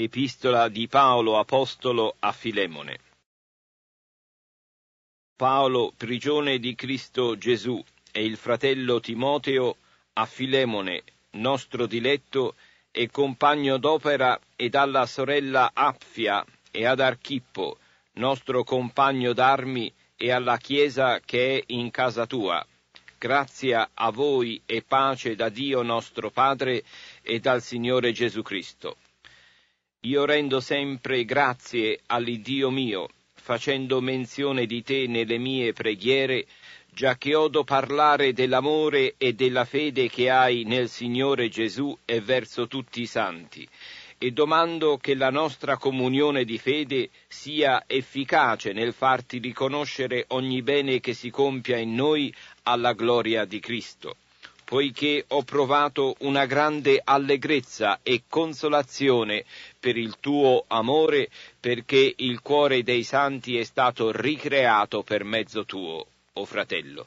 Epistola di Paolo Apostolo a Filemone. Paolo, prigione di Cristo Gesù, e il fratello Timoteo a Filemone, nostro diletto e compagno d'opera, ed alla sorella Appia e ad Archippo, nostro compagno d'armi, e alla Chiesa che è in casa tua. Grazia a voi e pace da Dio nostro Padre e dal Signore Gesù Cristo. Io rendo sempre grazie all'Iddio mio, facendo menzione di te nelle mie preghiere, già che odo parlare dell'amore e della fede che hai nel Signore Gesù e verso tutti i santi, e domando che la nostra comunione di fede sia efficace nel farti riconoscere ogni bene che si compia in noi alla gloria di Cristo poiché ho provato una grande allegrezza e consolazione per il tuo amore, perché il cuore dei santi è stato ricreato per mezzo tuo, o fratello.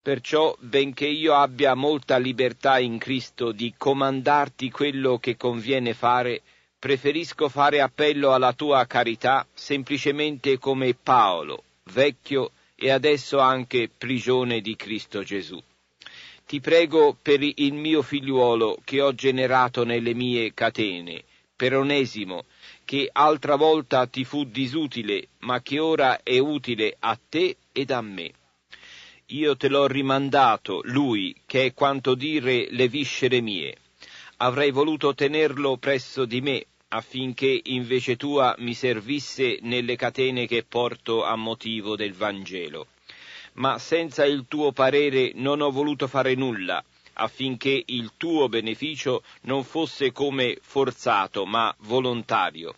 Perciò, benché io abbia molta libertà in Cristo di comandarti quello che conviene fare, preferisco fare appello alla tua carità semplicemente come Paolo, vecchio e adesso anche prigione di Cristo Gesù ti prego per il mio figliuolo che ho generato nelle mie catene, per Onesimo, che altra volta ti fu disutile, ma che ora è utile a te ed a me. Io te l'ho rimandato, lui, che è quanto dire le viscere mie. Avrei voluto tenerlo presso di me, affinché invece tua mi servisse nelle catene che porto a motivo del Vangelo ma senza il tuo parere non ho voluto fare nulla, affinché il tuo beneficio non fosse come forzato, ma volontario.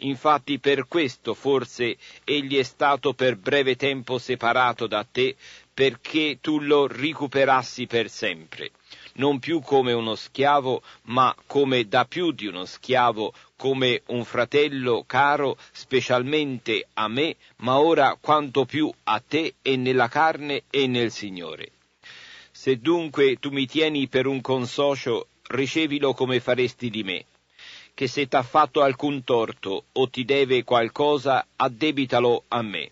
Infatti per questo forse egli è stato per breve tempo separato da te, perché tu lo recuperassi per sempre non più come uno schiavo, ma come da più di uno schiavo, come un fratello caro specialmente a me, ma ora quanto più a te e nella carne e nel Signore. Se dunque tu mi tieni per un consocio, ricevilo come faresti di me, che se t'ha fatto alcun torto o ti deve qualcosa, addebitalo a me.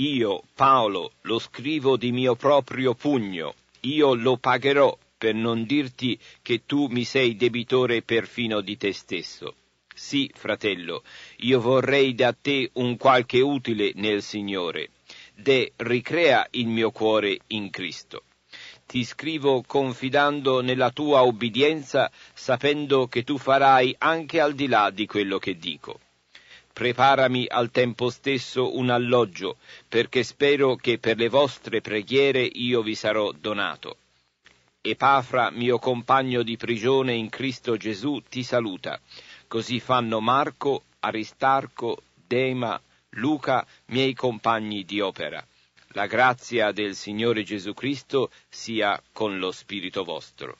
Io, Paolo, lo scrivo di mio proprio pugno, io lo pagherò, per non dirti che tu mi sei debitore perfino di te stesso. Sì, fratello, io vorrei da te un qualche utile nel Signore. De ricrea il mio cuore in Cristo. Ti scrivo confidando nella tua obbedienza, sapendo che tu farai anche al di là di quello che dico preparami al tempo stesso un alloggio, perché spero che per le vostre preghiere io vi sarò donato. Epafra, mio compagno di prigione in Cristo Gesù, ti saluta. Così fanno Marco, Aristarco, Dema, Luca, miei compagni di opera. La grazia del Signore Gesù Cristo sia con lo Spirito vostro.